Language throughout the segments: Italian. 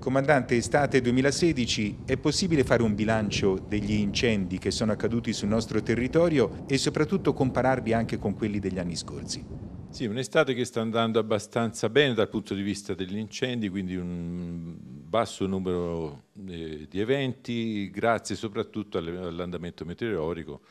Comandante, estate 2016 è possibile fare un bilancio degli incendi che sono accaduti sul nostro territorio e soprattutto compararli anche con quelli degli anni scorsi? Sì, un'estate che sta andando abbastanza bene dal punto di vista degli incendi, quindi un basso numero eh, di eventi, grazie soprattutto all'andamento meteorologico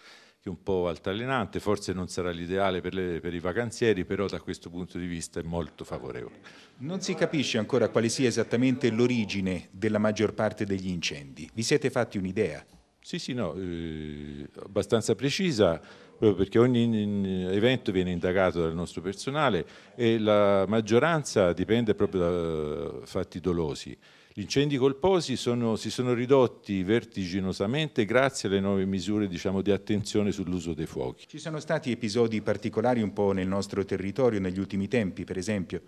che è un po' altalenante, forse non sarà l'ideale per, per i vacanzieri, però da questo punto di vista è molto favorevole. Non si capisce ancora quale sia esattamente l'origine della maggior parte degli incendi. Vi siete fatti un'idea? Sì, sì, no, eh, abbastanza precisa proprio perché ogni evento viene indagato dal nostro personale e la maggioranza dipende proprio da eh, fatti dolosi. Gli incendi colposi sono, si sono ridotti vertiginosamente grazie alle nuove misure diciamo, di attenzione sull'uso dei fuochi. Ci sono stati episodi particolari un po' nel nostro territorio negli ultimi tempi, per esempio?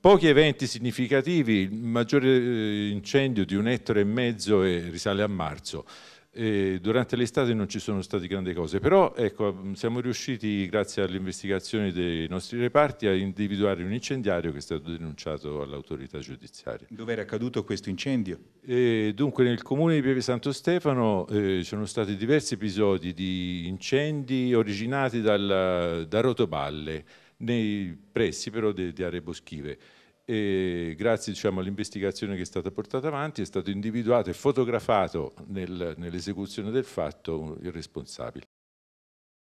Pochi eventi significativi, il maggiore eh, incendio di un ettaro e mezzo risale a marzo. E durante l'estate non ci sono state grandi cose, però ecco, siamo riusciti, grazie alle investigazioni dei nostri reparti, a individuare un incendiario che è stato denunciato all'autorità giudiziaria. Dove era accaduto questo incendio? E dunque nel comune di Pieve Santo Stefano eh, ci sono stati diversi episodi di incendi originati dal, da rotoballe, nei pressi però di aree boschive e grazie diciamo, all'investigazione che è stata portata avanti è stato individuato e fotografato nel, nell'esecuzione del fatto il responsabile.